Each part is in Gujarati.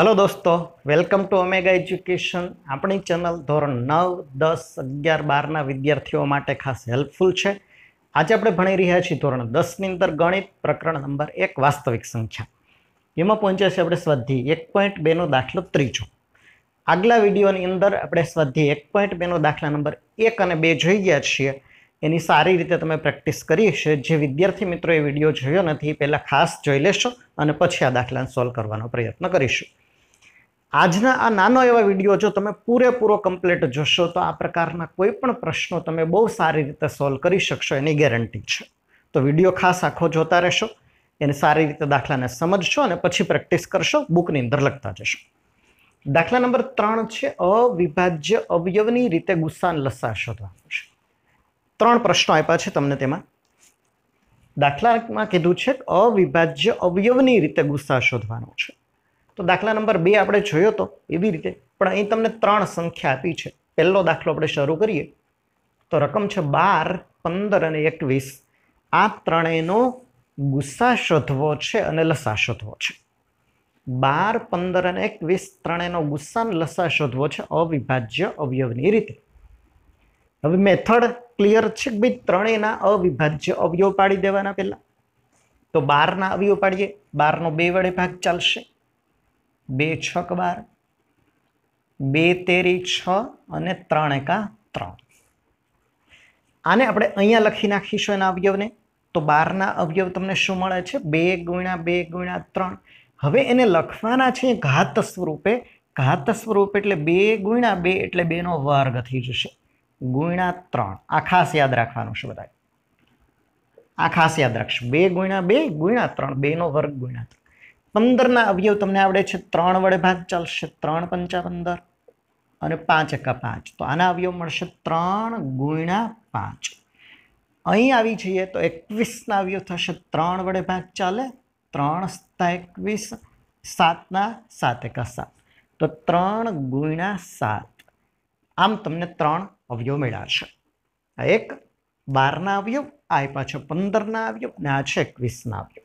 હલો દોસ્તો વેલકમ ટુ ઓમેગા એજ્યુકેશન આપણી ચેનલ ધોરણ નવ દસ અગિયાર બારના વિદ્યાર્થીઓ માટે ખાસ હેલ્પફુલ છે આજે આપણે ભણી રહ્યા છીએ ધોરણ દસની અંદર ગણિત પ્રકરણ નંબર એક વાસ્તવિક સંખ્યા એમાં પહોંચ્યા છે આપણે સ્વાધ્યાય એક પોઈન્ટ બેનો દાખલો ત્રીજો આગલા વિડીયોની અંદર આપણે સ્વાધ્યાય એક પોઈન્ટ બેનો દાખલા નંબર એક અને બે જોઈ ગયા છીએ એની સારી રીતે તમે પ્રેક્ટિસ કરી છે જે વિદ્યાર્થી મિત્રો એ વિડીયો જોયો નથી પહેલાં ખાસ જોઈ લેશો અને પછી આ દાખલાને સોલ્વ કરવાનો પ્રયત્ન કરીશું આજના આ નાનો એવા વિડીયો જો તમે પૂરેપૂરો કમ્પ્લીટ જોશો તો આ પ્રકારના કોઈ પણ પ્રશ્નો તમે બહુ સારી રીતે સોલ્વ કરી શકશો એની ગેરંટી છે તો વિડીયો ખાસ આખો જોતા રહેશો એને સારી રીતે દાખલાને સમજશો અને પછી પ્રેક્ટિસ કરશો બુકની અંદર લખતા જશો દાખલા નંબર ત્રણ છે અવિભાજ્ય અવયવની રીતે ગુસ્સાન લસા શોધવાનું છે ત્રણ પ્રશ્નો આપ્યા છે તમને તેમાં દાખલામાં કીધું છે અવિભાજ્ય અવયવની રીતે ગુસ્સા શોધવાનો છે તો દાખલા નંબર બે આપણે જોયો તો એવી રીતે પણ અહીં તમને ત્રણ સંખ્યા આપી છે પહેલો દાખલો આપણે શરૂ કરીએ તો રકમ છે બાર પંદર અને એકવીસ આ ત્રણેયનો ગુસ્સા શોધવો છે અને લસા શોધવો છે બાર પંદર અને એકવીસ ત્રણેયનો ગુસ્સા અને લસા શોધવો છે અવિભાજ્ય અવયવની રીતે હવે મેથડ ક્લિયર છે કે ભાઈ ત્રણેયના અવિભાજ્ય અવયવ પાડી દેવાના પહેલાં તો બારના અવયવ પાડીએ બારનો બે વડે ભાગ ચાલશે બે છક બાર બે તેરી છ અને ત્રણ એકા ત્રણ આને આપણે અહીંયા લખી નાખીશું એના અવયવને તો બારના અવયવ તમને શું મળે છે બે ગુણ્યા બે ગુણ્યા ત્રણ હવે એને લખવાના છે ઘાત સ્વરૂપે ઘાત સ્વરૂપ એટલે બે ગુણ્યા બે એટલે બેનો વર્ગ થઈ જશે ગુણ્યા ત્રણ આ ખાસ યાદ રાખવાનું છે બધા આ ખાસ યાદ રાખશું બે ગુણ્યા બે ગુણ્યા ત્રણ બેનો વર્ગ ગુણ્યા ત્રણ પંદરના અવયવ તમને આવડે છે ત્રણ વડે ભાગ ચાલશે ત્રણ પંચા પંદર અને પાંચ એકા પાંચ તો આના અવયવ મળશે ત્રણ ગુણ્યા પાંચ અહીં આવી જઈએ તો એકવીસના અવયવ થશે ત્રણ વડે ભાગ ચાલે ત્રણ સત્તા એકવીસ સાતના સાત એકા સાત તો ત્રણ ગુણ્યા સાત આમ તમને ત્રણ અવયવ મેળવશે એક બારના અવયવ આ પાછો પંદરના અવયવ અને આ છે એકવીસના અવયવ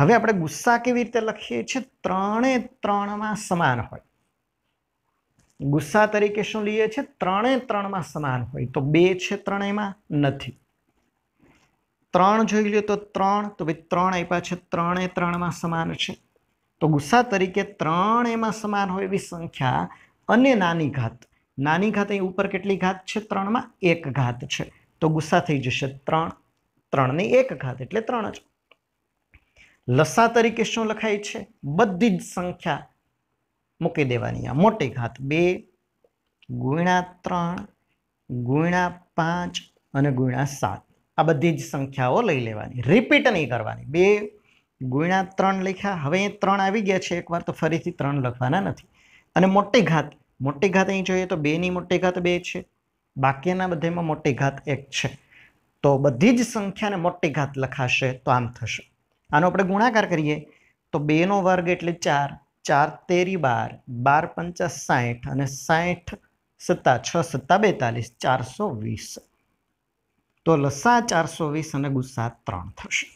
હવે આપણે ગુસ્સા કેવી રીતે લખીએ છીએ ત્રણે ત્રણમાં સમાન હોય ગુસ્સા તરીકે શું લઈએ છીએ ત્રણે ત્રણમાં સમાન હોય તો બે છે ત્રણેયમાં નથી ત્રણ જોઈ લો તો ત્રણ તો ભાઈ ત્રણ આપ્યા છે ત્રણે ત્રણમાં સમાન છે તો ગુસ્સા તરીકે ત્રણ એમાં સમાન હોય એવી સંખ્યા અને નાની ઘાત નાની ઘાત અહીં ઉપર કેટલી ઘાત છે ત્રણમાં એક ઘાત છે તો ગુસ્સા થઈ જશે ત્રણ ત્રણની એક ઘાત એટલે ત્રણ જ લસા તરીકે શું લખાય છે બધી જ સંખ્યા મૂકી દેવાની આ મોટી ઘાત બે ગુણ્યા ત્રણ ગુણ્યા પાંચ અને ગુણ્યા સાત આ બધી જ સંખ્યાઓ લઈ લેવાની રિપીટ નહીં કરવાની બે ગુણ્યા ત્રણ લખ્યા હવે ત્રણ આવી ગયા છે એકવાર તો ફરીથી ત્રણ લખવાના નથી અને મોટી ઘાત મોટી ઘાત અહીં જોઈએ તો બેની મોટી ઘાત બે છે બાકીના બધામાં મોટી ઘાત એક છે તો બધી જ સંખ્યાને મોટી ઘાત લખાશે તો આમ થશે આનો આપણે ગુણાકાર કરીએ તો બેનો વર્ગ એટલે ચાર ચાર તેરી બાર બાર પંચા સાઠ અને સાઠ સત્તા છ સત્તા બેતાલીસ ચારસો વીસ તો લસા ચારસો વીસ અને ગુસ્સા ત્રણ થશે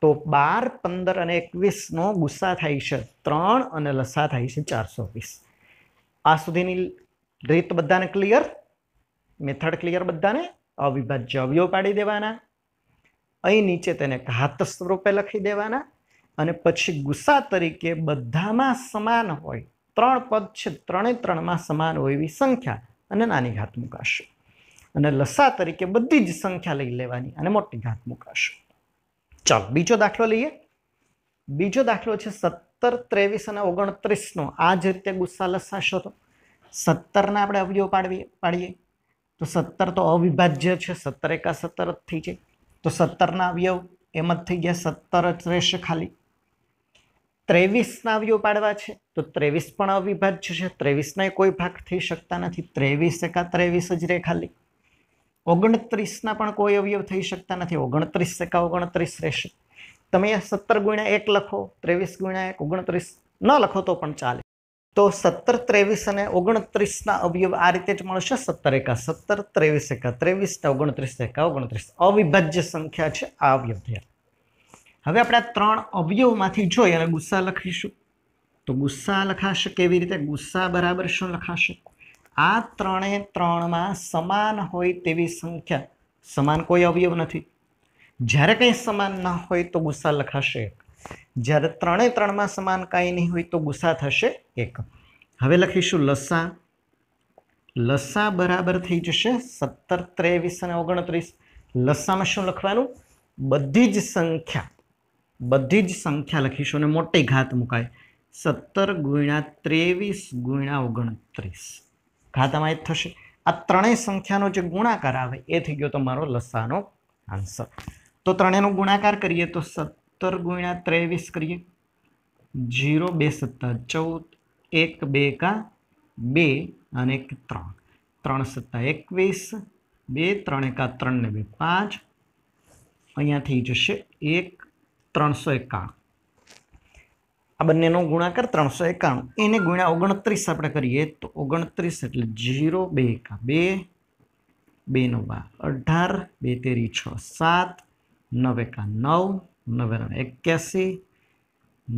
તો બાર પંદર અને એકવીસનો ગુસ્સા થાય છે ત્રણ અને લસા થાય છે ચારસો વીસ આ સુધીની રીત બધાને ક્લિયર મેથડ ક્લિયર બધાને અવિભાજ્ય અવયવ પાડી દેવાના અહીં નીચે તેને ઘાત સ્વરૂપે લખી દેવાના અને પછી ગુસ્સા તરીકે બધામાં સમાન હોય ત્રણ પદ છે ત્રણેય ત્રણમાં સમાન હોય એવી સંખ્યા અને નાની ઘાત મુકાશે અને લસા તરીકે બધી જ સંખ્યા લઈ લેવાની અને મોટી ઘાત મુકાશે ચાલો બીજો દાખલો લઈએ બીજો દાખલો છે સત્તર ત્રેવીસ અને ઓગણત્રીસનો આ જ રીતે ગુસ્સા લસાશો તો સત્તરના આપણે અવયવ પાડવીએ પાડીએ તો સત્તર તો અવિભાજ્ય છે સત્તર એકા સત્તર જ થઈ જાય તો સત્તરના અવયવ એમ જ થઈ ગયા સત્તર જ રહેશે ખાલી ત્રેવીસના અવયવ પાડવા છે તો ત્રેવીસ પણ અવિભાજ્ય છે ત્રેવીસના કોઈ ભાગ થઈ શકતા નથી ત્રેવીસ એકા ત્રેવીસ જ રહે ખાલી ઓગણત્રીસના પણ કોઈ અવયવ થઈ શકતા નથી ઓગણત્રીસ એકા ઓગણત્રીસ રહેશે તમે સત્તર ગુણ્યા એક લખો ત્રેવીસ ગુણ્યા એક ઓગણત્રીસ ન લખો તો પણ ચાલે તો સત્તર ત્રેવીસ અને ઓગણત્રીસના અવયવ આ રીતે જ મળશે સત્તર એકા સત્તર ત્રેવીસ એકા ત્રેવીસ ઓગણત્રીસ એકા ઓગણત્રીસ અવિભાજ્ય સંખ્યા છે આ અવયવ થયા હવે આપણે આ ત્રણ અવયવમાંથી જોઈ અને ગુસ્સા લખીશું તો ગુસ્સા લખાશે કેવી રીતે ગુસ્સા બરાબર શું લખાશે આ ત્રણે ત્રણમાં સમાન હોય તેવી સંખ્યા સમાન કોઈ અવયવ નથી જ્યારે કંઈ સમાન ના હોય તો ગુસ્સા લખાશે એક જ્યારે ત્રણે ત્રણમાં સમાન કાંઈ નહીં હોય તો ગુસ્સા થશે એક હવે લખીશું લસા લસા બરાબર થઈ જશે સત્તર ત્રેવીસ અને ઓગણત્રીસ લસામાં શું લખવાનું બધી જ સંખ્યા બધી જ સંખ્યા લખીશું અને મોટી ઘાત મુકાય સત્તર ગુણ્યા ત્રેવીસ ગુણ્યા ઓગણત્રીસ ઘાતામાં એ થશે આ ત્રણેય સંખ્યાનો જે ગુણાકાર આવે એ થઈ ગયો તમારો લસાનો આન્સર તો ત્રણેયનો ગુણાકાર કરીએ તો સત્તર સત્તર ગુણ્યા ત્રેવીસ કરીએ જીરો બે સત્તા ચૌદ એક બે કા બે અને એક ત્રણ ત્રણ સત્તા એકવીસ બે ત્રણ એકા ત્રણ ને બે પાંચ અહીંયા થઈ જશે એક ત્રણસો એકાણું આ બંનેનો ગુણાકાર ત્રણસો એકાણું એને ગુણ્યા ઓગણત્રીસ આપણે કરીએ તો ઓગણત્રીસ એટલે જીરો બે એકા બે બે નવ અઢાર બે તેરી છ સાત નવ એકા નવ નવ્વાણું એક્યાસી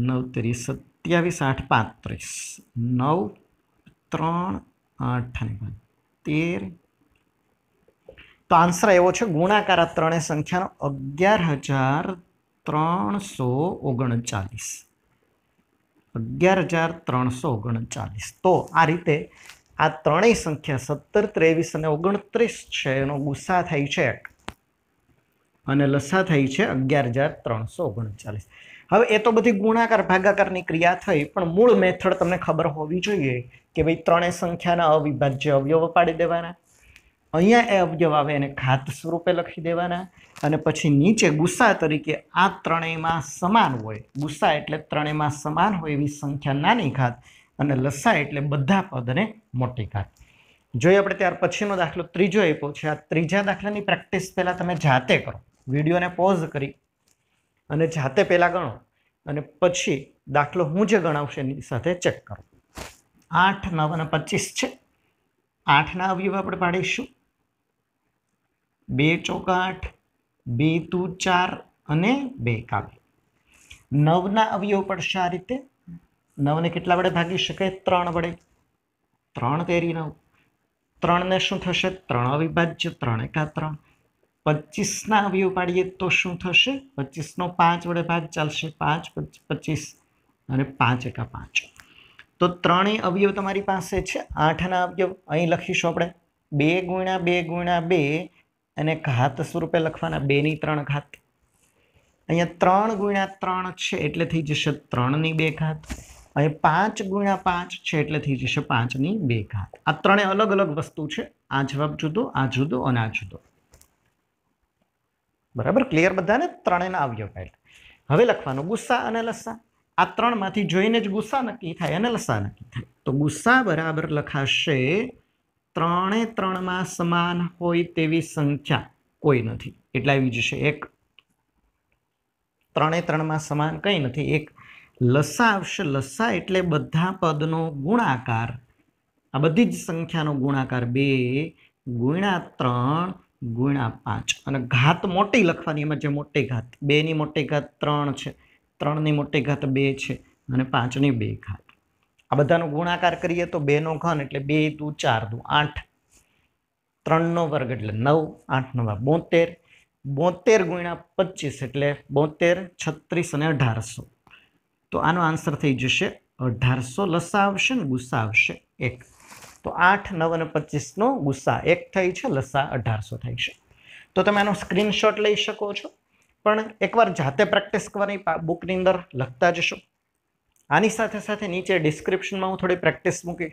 નવ ત્રીસ સત્યાવીસ આઠ પાંત્રીસ નવ ત્રણ આઠ તેર તો આન્સર એવો છે ગુણાકાર આ ત્રણેય સંખ્યાનો અગિયાર હજાર ત્રણસો ઓગણચાલીસ અગિયાર હજાર ત્રણસો ઓગણચાલીસ તો આ રીતે આ ત્રણેય સંખ્યા સત્તર ત્રેવીસ અને ઓગણત્રીસ છે એનો ગુસ્સા થાય છે એક અને લસા થઈ છે અગિયાર હજાર ત્રણસો ઓગણચાલીસ હવે એ તો બધી ગુણાકાર ભાગાકારની ક્રિયા થઈ પણ મૂળ મેથડ તમને ખબર હોવી જોઈએ કે ભાઈ ત્રણેય સંખ્યાના અવિભાજ્ય અવયવ પાડી દેવાના અહીંયા એ અવયવ આવે એને ખાત સ્વરૂપે લખી દેવાના અને પછી નીચે ગુસ્સા તરીકે આ ત્રણેયમાં સમાન હોય ગુસ્સા એટલે ત્રણેયમાં સમાન હોય એવી સંખ્યા નાની ખાત અને લસા એટલે બધા પદ અને મોટી ખાત જોઈએ આપણે ત્યાર પછીનો દાખલો ત્રીજો આપ્યો છે આ ત્રીજા દાખલાની પ્રેક્ટિસ પહેલાં તમે જાતે કરો વિડીયોને પોઝ કરી અને જાતે પહેલાં ગણો અને પછી દાખલો હું જે ગણાવશે એની સાથે ચેક કરો આઠ નવ અને પચીસ છે આઠના અવયવ આપણે પાડીશું બે ચોક આઠ બે તું ચાર અને બે કાવ્ય નવના અવયવ પડશે આ રીતે નવને કેટલા વડે ભાગી શકાય ત્રણ વડે ત્રણ તેરી નવ ત્રણને શું થશે ત્રણ અવિભાજ્ય ત્રણ એકા ત્રણ પચીસના અવયવ પાડીએ તો શું થશે પચીસનો પાંચ વડે ભાગ ચાલશે પાંચ પચીસ અને પાંચ એકા પાંચ તો ત્રણેય અવયવ તમારી પાસે છે આઠના અવયવ અહીં લખીશું આપણે બે ગુણ્યા બે ગુણ્યા બે અને ઘાત સ્વરૂપે લખવાના બેની ત્રણ ઘાત અહીંયા ત્રણ ગુણ્યા ત્રણ છે એટલે થઈ જશે ત્રણની બે ઘાત અહીં પાંચ ગુણ્યા પાંચ છે એટલે થઈ જશે પાંચની બે ઘાત આ ત્રણે અલગ અલગ વસ્તુ છે આ જવાબ જુદો આ જુદો અને આ જુદો બરાબર ક્લિયર બધાને ત્રણેના આવ્યો કાઢ્યા હવે લખવાનું ગુસ્સા અને લસ્સા આ ત્રણમાંથી જોઈને જ ગુસ્સા નક્કી થાય અને લસ્સા નક્કી થાય તો ગુસ્સા બરાબર લખાશે ત્રણે ત્રણમાં સમાન હોય તેવી સંખ્યા કોઈ નથી એટલે આવી જશે એક ત્રણે ત્રણમાં સમાન કંઈ નથી એક લસા આવશે લસા એટલે બધા પદનો ગુણાકાર આ બધી જ સંખ્યાનો ગુણાકાર બે ગુણ્યા ત્રણ ગુણ્યા પાંચ અને ઘાત મોટી લખવાની એમાં જે મોટી ઘાત બેની મોટી ઘાત ત્રણ છે ત્રણની મોટી ઘાત બે છે અને પાંચની બે ઘાત આ બધાનો ગુણાકાર કરીએ તો બેનો ઘન એટલે બે દુ ચાર દુ આઠ ત્રણનો વર્ગ એટલે નવ આઠ નવા બોતેર બોતેર ગુણા પચીસ એટલે બોતેર છત્રીસ અને અઢારસો તો આનો આન્સર થઈ જશે અઢારસો લસા આવશે ને ગુસ્સા આવશે એક તો આઠ નવ અને પચીસનો ગુસ્સા એક થઈ છે લસા અઢારસો થઈ છે તો તમે આનો સ્ક્રીનશોટ લઈ શકો છો પણ એકવાર જાતે પ્રેક્ટિસ કરવાની બુકની અંદર લખતા જશો આની સાથે સાથે નીચે ડિસ્ક્રિપ્શનમાં હું થોડી પ્રેક્ટિસ મૂકી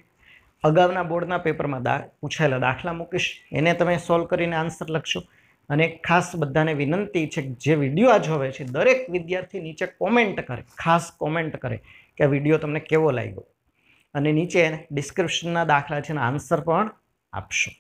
અગાઉના બોર્ડના પેપરમાં દા પૂછાયેલા દાખલા મૂકીશ એને તમે સોલ્વ કરીને આન્સર લખશો અને ખાસ બધાને વિનંતી છે કે જે વિડીયો આ જોવે છે દરેક વિદ્યાર્થી નીચે કોમેન્ટ કરે ખાસ કોમેન્ટ કરે કે આ વિડીયો તમને કેવો લાગ્યો અને નીચે ડિસ્ક્રિપ્શનના દાખલા છે આન્સર પણ આપશો